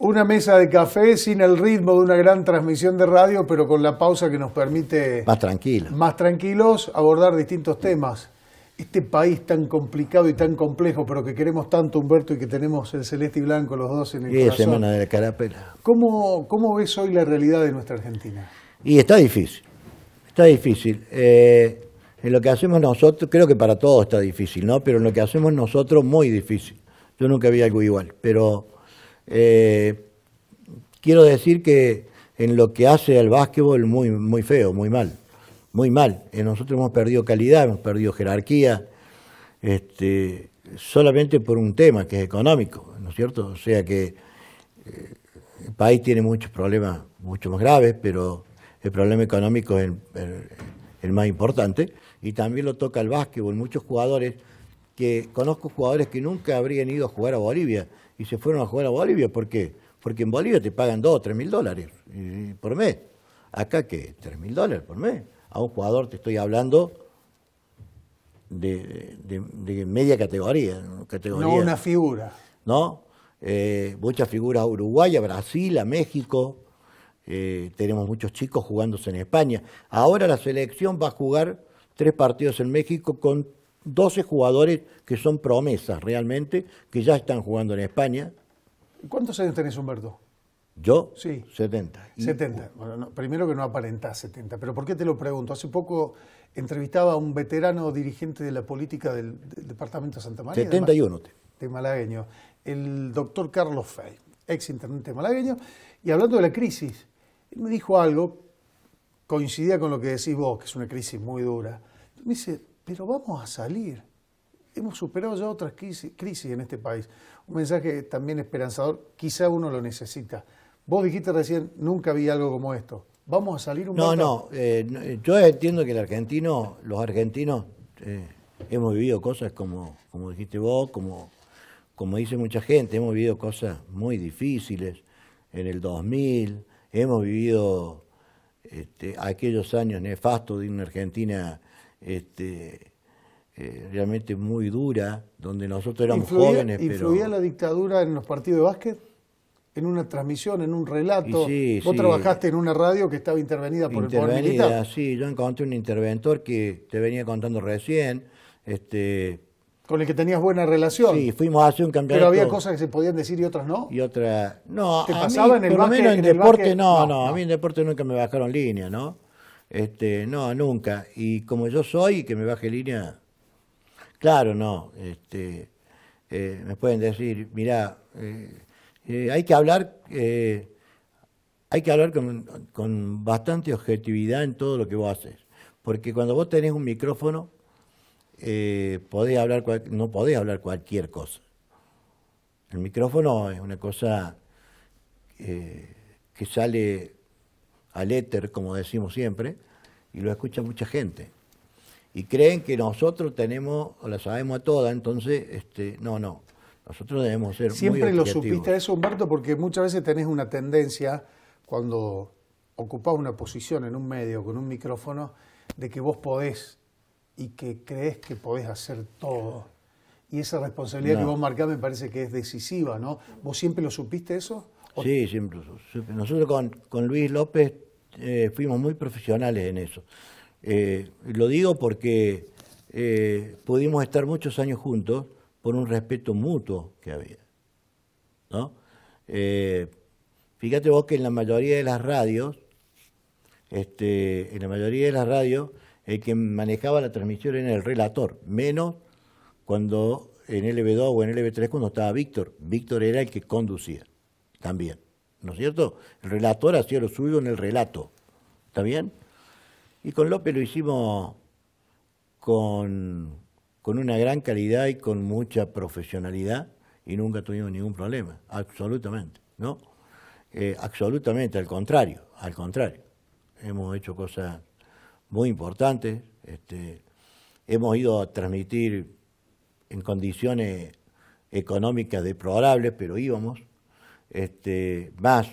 Una mesa de café sin el ritmo de una gran transmisión de radio, pero con la pausa que nos permite... Más tranquilos. Más tranquilos, abordar distintos temas. Este país tan complicado y tan complejo, pero que queremos tanto, Humberto, y que tenemos el celeste y blanco los dos en el y semana de la carapela. ¿Cómo, ves hoy la realidad de nuestra Argentina? Y está difícil, está difícil. Eh, en lo que hacemos nosotros, creo que para todos está difícil, ¿no? Pero en lo que hacemos nosotros, muy difícil. Yo nunca vi algo igual, pero eh, quiero decir que en lo que hace al básquetbol muy, muy feo, muy mal, muy mal. Eh, nosotros hemos perdido calidad, hemos perdido jerarquía, este, solamente por un tema que es económico, ¿no es cierto? O sea que eh, el país tiene muchos problemas, mucho más graves, pero el problema económico es el, el más importante y también lo toca el básquetbol. Muchos jugadores que conozco jugadores que nunca habrían ido a jugar a Bolivia y se fueron a jugar a Bolivia. ¿Por qué? Porque en Bolivia te pagan 2 o 3 mil dólares eh, por mes. Acá que 3 mil dólares por mes. A un jugador te estoy hablando de, media categoría, No una figura. ¿No? Eh, muchas figuras a Uruguay, a Brasil, a México. Eh, tenemos muchos chicos jugándose en España. Ahora la selección va a jugar tres partidos en México con 12 jugadores que son promesas realmente, que ya están jugando en España. ¿Cuántos años tenés, Humberto? ¿Yo? Sí. 70. 70. Bueno, primero que no aparenta 70, pero ¿por qué te lo pregunto? Hace poco entrevistaba a un veterano dirigente de la política del, Departamento de Santa María. 71. De, malagueño, el doctor Carlos Fey, ex intendente malagueño, y hablando de la crisis, él me dijo algo, coincidía con lo que decís vos, que es una crisis muy dura. Me dice, pero vamos a salir. Hemos superado ya otras crisis en este país. Un mensaje también esperanzador, quizá uno lo necesita. Vos dijiste recién, nunca vi algo como esto. Vamos a salir un No, no, eh, eh, yo entiendo que el argentino, los argentinos eh, hemos vivido cosas como, como dijiste vos, como, como dice mucha gente, hemos vivido cosas muy difíciles en el 2000, hemos vivido este, aquellos años nefastos de una Argentina este, eh, realmente muy dura, donde nosotros éramos jóvenes. ¿Influía la dictadura en los partidos de básquet? ¿En una transmisión, en un relato? Vos trabajaste en una radio que estaba intervenida por el poder militar. Sí, yo encontré un interventor que te venía contando recién. Este, con el que tenías buena relación. Sí, fuimos a hacer un campeonato. Pero había cosas que se podían decir y otras no. Y otras. No, ¿Te pasaba en el deporte, no, no, A mí en deporte nunca me bajaron línea, ¿no? Este, no, nunca. Y como yo soy, que me baje línea. Claro, no. Este, eh, me pueden decir, mirá, eh, eh, hay que hablar, hay que hablar con, con, bastante objetividad en todo lo que vos haces. Porque cuando vos tenés un micrófono, hablar, no podés hablar cualquier cosa. El micrófono es una cosa que sale al éter, como decimos siempre, y lo escucha mucha gente. Y creen que nosotros tenemos, o la sabemos a todas, entonces, este, no, no. Nosotros debemos ser Siempre lo supiste eso, Humberto, porque muchas veces tenés una tendencia, cuando ocupás una posición en un medio con un micrófono, de que vos podés y que crees que podés hacer todo. Y esa responsabilidad que vos marcás me parece que es decisiva, ¿no? ¿Vos siempre lo supiste eso? Sí, Nosotros con, Luis López eh, fuimos muy profesionales en eso. Eh, lo digo porque eh, pudimos estar muchos años juntos por un respeto mutuo que había. ¿no? fíjate vos que en la mayoría de las radios, este, en la mayoría de las radios, el que manejaba la transmisión era el relator, menos cuando en LB2 o en LB3 cuando estaba Víctor. Víctor era el que conducía también, ¿no es cierto? El relator hacía lo suyo en el relato, ¿está bien? Y con López lo hicimos con, una gran calidad y con mucha profesionalidad y nunca tuvimos ningún problema, absolutamente, ¿no? Eh, absolutamente, al contrario, al contrario. Hemos hecho cosas muy importantes, este, hemos ido a transmitir en condiciones económicas deplorables, pero íbamos, este, más,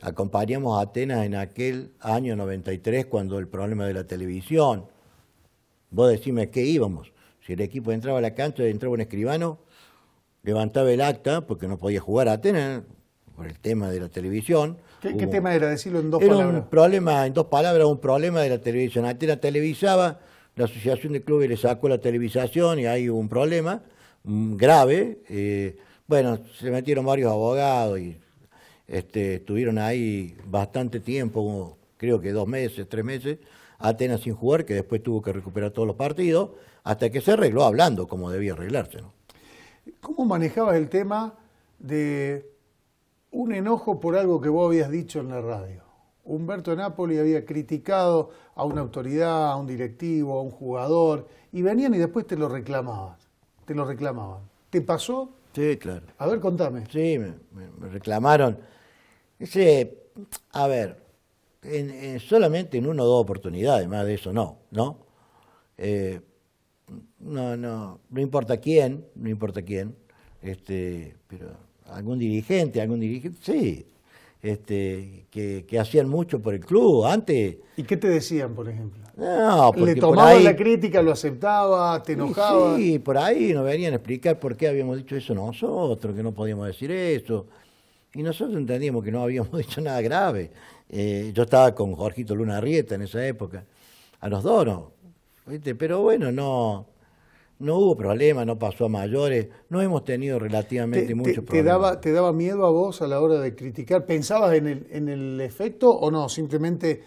acompañamos a Atenas en aquel año 93 cuando el problema de la televisión. Vos decime qué íbamos. Si el equipo entraba a la cancha, y entraba un escribano, levantaba el acta porque no podía jugar a Atenas por el tema de la televisión. ¿Qué, tema era? Decirlo en dos era Un problema, en dos palabras, un problema de la televisión. Atenas televisaba, la Asociación de Clubes le sacó la televisación y hay un problema mm, grave. Eh, bueno, se metieron varios abogados y este, estuvieron ahí bastante tiempo, creo que dos meses, tres meses, Atenas sin jugar, que después tuvo que recuperar todos los partidos, hasta que se arregló hablando como debía arreglarse. ¿no? ¿Cómo manejabas el tema de un enojo por algo que vos habías dicho en la radio? Humberto Napoli había criticado a una autoridad, a un directivo, a un jugador, y venían y después te lo reclamaban. Te lo reclamaban. ¿Te pasó? Sí, claro. A ver, contame. Sí, me, reclamaron. a ver, eh, solamente en una o dos oportunidades, más de eso no, ¿no? Eh, no, no, no importa quién, no importa quién, este, pero algún dirigente, algún dirigente, sí, este, que, que, hacían mucho por el club. Antes. ¿Y qué te decían, por ejemplo? No, porque ¿Le tomaban la crítica, lo aceptaba, te enojaba? Sí, por ahí nos venían a explicar por qué habíamos dicho eso nosotros, que no podíamos decir eso. Y nosotros entendíamos que no habíamos dicho nada grave. Eh, yo estaba con Jorgito Luna Rieta en esa época, a los dos, ¿no? Pero bueno, no. No hubo problema, no pasó a mayores, no hemos tenido relativamente muchos problemas. Te daba, miedo a vos a la hora de criticar? ¿Pensabas en el, efecto o no? Simplemente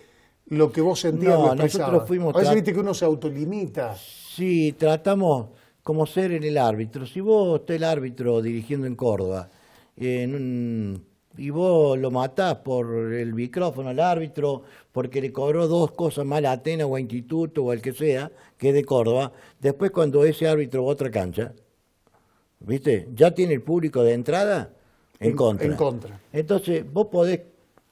lo que vos sentías nosotros fuimos... A veces viste que uno se autolimita. Sí, tratamos como ser en el árbitro. Si vos estás el árbitro dirigiendo en Córdoba, en un y vos lo matás por el micrófono al árbitro, porque le cobró dos cosas mal a Atenas o a Instituto o al que sea, que es de Córdoba, después cuando ese árbitro va a otra cancha, ¿viste? Ya tiene el público de entrada en, contra. En contra. Entonces, vos podés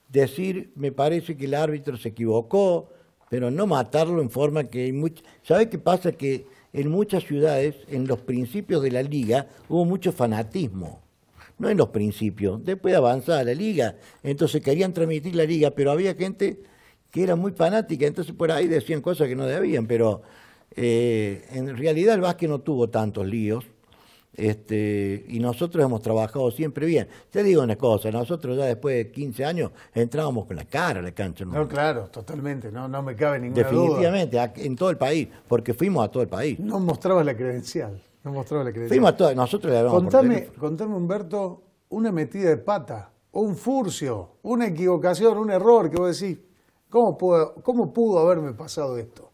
decir, me parece que el árbitro se equivocó, pero no matarlo en forma que hay mucha... ¿Sabes qué pasa? Que en muchas ciudades, en los principios de la liga, hubo mucho fanatismo no en los principios, después avanzaba la liga. Entonces querían transmitir la liga, pero había gente que era muy fanática, entonces por ahí decían cosas que no debían, pero eh, en realidad el básquet no tuvo tantos líos. Este, y nosotros hemos trabajado siempre bien. Te digo una cosa, nosotros ya después de 15 años entrábamos con la cara a la cancha. No, claro, totalmente, no, no me cabe ninguna duda. Definitivamente, en todo el país, porque fuimos a todo el país. No mostraba la credencial. No mostró la credencial. nosotros le hablamos contame, contame, Humberto, una metida de pata, un furcio, una equivocación, un error que vos decís, ¿cómo pudo, cómo pudo haberme pasado esto?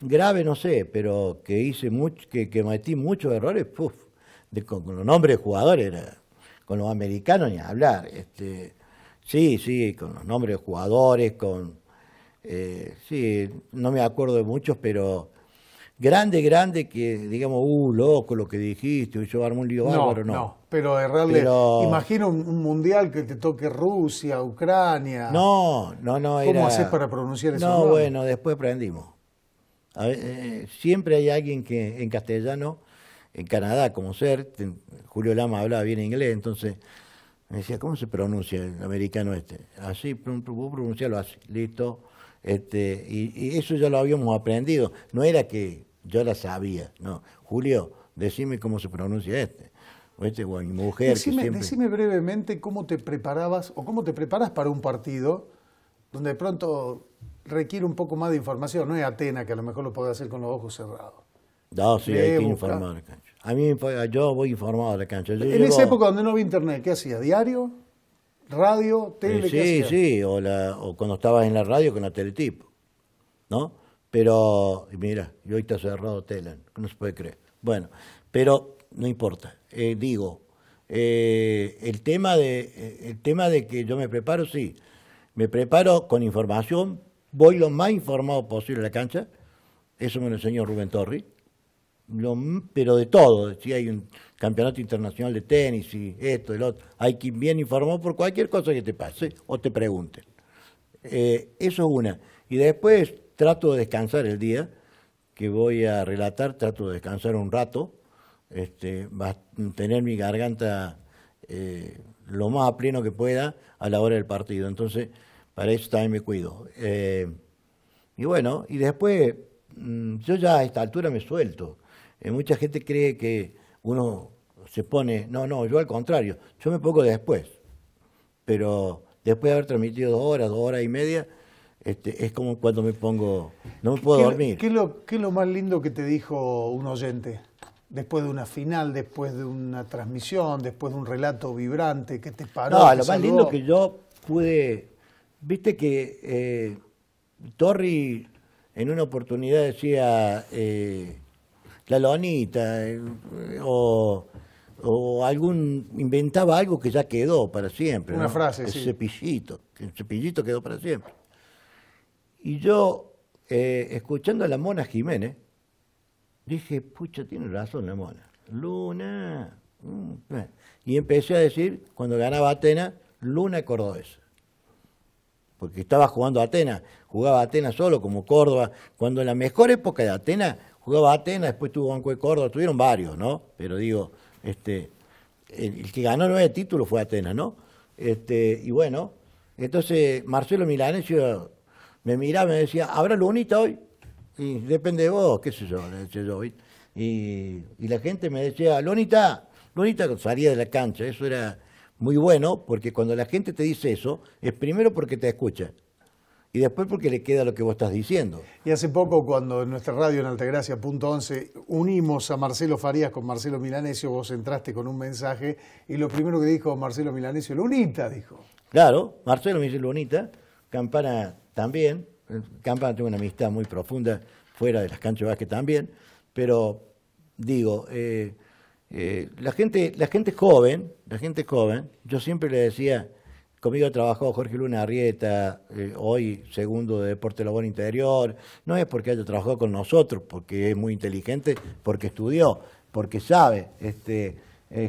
Grave no sé, pero que hice mucho, que, metí muchos errores, con, los nombres de jugadores, con los americanos ni a hablar. Este, sí, sí, con los nombres de jugadores, con... Eh, sí, no me acuerdo de muchos, pero grande, grande, que digamos, uh, loco lo que dijiste, yo armé un lío no, bárbaro, no. no. Pero de realidad, imagino un, mundial que te toque Rusia, Ucrania. No, no, no. ¿Cómo haces para pronunciar eso? No, bueno, después aprendimos. Eh, siempre hay alguien que en castellano, en Canadá, como ser, Julio Lama hablaba bien inglés, entonces me decía, ¿cómo se pronuncia el americano este? Así, vos pronunciarlo así, listo. Este, y, y, eso ya lo habíamos aprendido. No era que yo la sabía. No, Julio, decime cómo se pronuncia este. O este o mi mujer. Decime, que decime brevemente cómo te preparabas o cómo te preparas para un partido donde de pronto requiere un poco más de información. No es Atena, que a lo mejor lo puede hacer con los ojos cerrados. No, sí, hay que informar a la cancha. A mí, yo voy informado de la cancha. en esa época donde no había internet, ¿qué hacía? ¿Diario? ¿Radio? ¿Tele? Eh, sí, sí, o, o cuando estabas en la radio con la teletipo, ¿no? Pero, mira, y hoy está cerrado Telan, no se puede creer. Bueno, pero no importa. Eh, digo, eh, el, tema de, eh, el tema de que yo me preparo, sí. Me preparo con información, voy lo más informado posible a la cancha. Eso me lo enseñó Rubén Torri. pero de todo, si hay un campeonato internacional de tenis y esto, el otro, hay quien bien informado por cualquier cosa que te pase o te pregunten. eso es una. Y después trato de descansar el día que voy a relatar, trato de descansar un rato, este, tener mi garganta eh, lo más a pleno que pueda a la hora del partido. Entonces, para eso también me cuido. Eh, y bueno, y después mm, yo ya a esta altura me suelto. Eh, mucha gente cree que uno se pone, no, no, yo al contrario, yo me pongo después, pero después de haber transmitido dos horas, dos horas y media, este, es como cuando me pongo, no me puedo dormir. ¿qué es, lo, ¿Qué lo más lindo que te dijo un oyente? Después de una final, después de una transmisión, después de un relato vibrante que te paró. No, lo más lindo que yo pude, viste que eh, Torri en una oportunidad decía eh, la lonita eh, o, algún inventaba algo que ya quedó para siempre. Una frase. El cepillito, el cepillito quedó para siempre. Y yo, eh, escuchando a la Mona Jiménez, dije, pucha, tiene razón la Mona. Luna. Mm, y empecé a decir, cuando ganaba Atenas, Luna Cordobesa. Porque estaba jugando Atenas, jugaba Atenas solo como Córdoba. Cuando en la mejor época de Atenas, jugaba Atenas, después tuvo Banco de Córdoba, tuvieron varios, ¿no? Pero digo, este, el, que ganó nueve títulos fue Atenas, ¿no? Este, y bueno, entonces Marcelo Milanesio me miraba y me decía, ¿habrá lunita hoy? Y depende de vos, qué sé yo, le decía yo. Y, y, la gente me decía, lunita, lunita salía de la cancha. Eso era muy bueno porque cuando la gente te dice eso, es primero porque te escucha. Y después porque le queda lo que vos estás diciendo. Y hace poco cuando en nuestra radio en Altagracia, punto unimos a Marcelo Farías con Marcelo Milanesio, vos entraste con un mensaje y lo primero que dijo Marcelo Milanesio, Lunita, dijo. Claro, Marcelo me dice Lunita, campana también. Campana tengo una amistad muy profunda fuera de las canchas de básquet también, pero digo, eh, eh, la, gente, la gente joven, la gente joven, yo siempre le decía, conmigo ha Jorge Luna Arrieta, eh, hoy segundo de Deporte Labor Interior, no es porque haya trabajado con nosotros, porque es muy inteligente, porque estudió, porque sabe, este,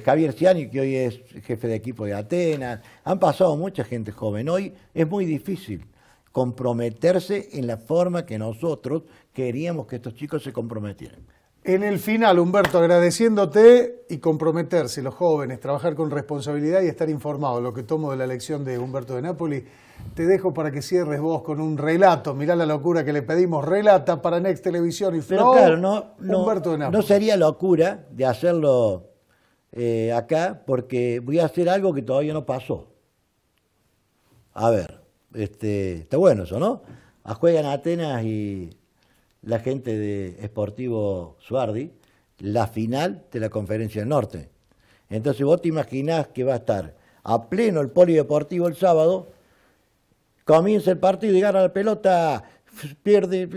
Javier Ciani, que hoy es jefe de equipo de Atenas, han pasado mucha gente joven, hoy es muy difícil comprometerse en la forma que nosotros queríamos que estos chicos se comprometieran. En el final, Humberto, agradeciéndote y comprometerse los jóvenes, trabajar con responsabilidad y estar informados, lo que tomo de la lección de Humberto de Nápoles, te dejo para que cierres vos con un relato, mirá la locura que le pedimos, relata para Next Televisión y Flow, no, Humberto de Nápoles. No sería locura de hacerlo eh, acá porque voy a hacer algo que todavía no pasó. A ver. Este, está bueno eso, ¿no? Ah, juegan Atenas y la gente de Sportivo Suardi la final de la Conferencia del Norte. Entonces vos te imaginás que va a estar a pleno el polideportivo el sábado, comienza el partido y gana la pelota pierde,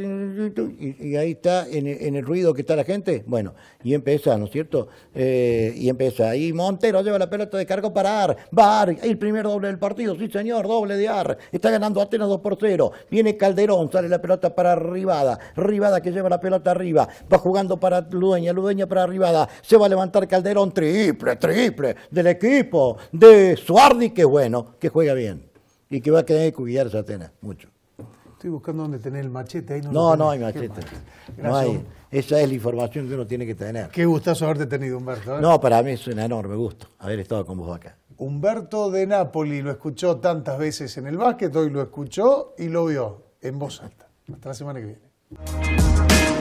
y, ahí está en, el ruido que está la gente. Bueno, y empieza, ¿no es cierto? Eh, y empieza. ahí, Montero lleva la pelota de cargo para Ar. Va Ar, el primer doble del partido, sí señor, doble de Ar. Está ganando Atenas 2 por 0. Viene Calderón, sale la pelota para Rivada. Rivada que lleva la pelota arriba. Va jugando para Ludeña, Ludeña para Rivada. Se va a levantar Calderón, triple, triple del equipo de Suardi, que bueno, que juega bien y que va a quedar que cuidarse Atenas mucho. Estoy buscando dónde tener el machete. Ahí no, no, hay machete. No hay. Esa es la información que uno tiene que tener. Qué gustazo haberte tenido, Humberto. ¿eh? No, para mí es un enorme gusto haber estado con vos acá. Humberto de Nápoli lo escuchó tantas veces en el básquet, hoy lo escuchó y lo vio en voz alta. Hasta la semana que viene.